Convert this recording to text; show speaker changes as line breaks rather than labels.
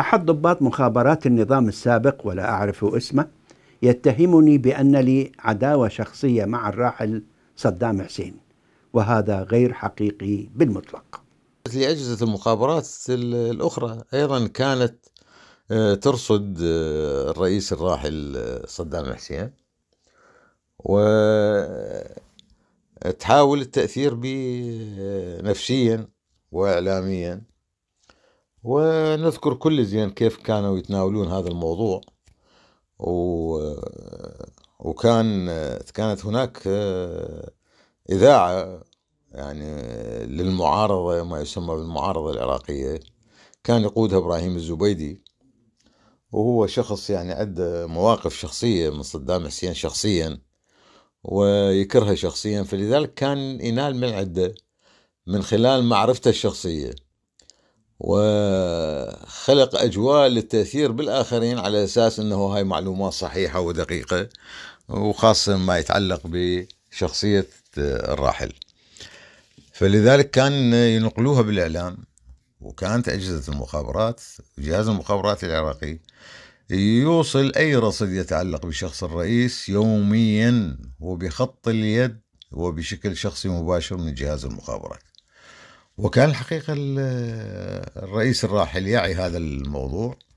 أحد ضباط مخابرات النظام السابق ولا أعرف اسمه يتهمني بأن لي عداوة شخصية مع الراحل صدام حسين وهذا غير حقيقي بالمطلق
لأجهزة المخابرات الأخرى أيضا كانت آه، ترصد آه، الرئيس الراحل آه، صدام حسين وتحاول التأثير به نفسيا وإعلاميا ونذكر كل زين كيف كانوا يتناولون هذا الموضوع و... وكان كانت هناك إذاعة يعني للمعارضة ما يسمى بالمعارضة العراقية كان يقودها إبراهيم الزبيدي وهو شخص يعني عنده مواقف شخصية من صدام حسين شخصيا ويكرهه شخصيا فلذلك كان ينال من عده من خلال معرفته الشخصيه وخلق أجواء للتأثير بالآخرين على أساس أنه هاي معلومات صحيحة ودقيقة وخاصة ما يتعلق بشخصية آه، الراحل فلذلك كان ينقلوها بالإعلام وكانت أجهزة المخابرات جهاز المخابرات العراقي يوصل أي رصد يتعلق بشخص الرئيس يوميا وبخط اليد وبشكل شخصي مباشر من جهاز المخابرات وكان الحقيقة الرئيس الراحل يعي هذا الموضوع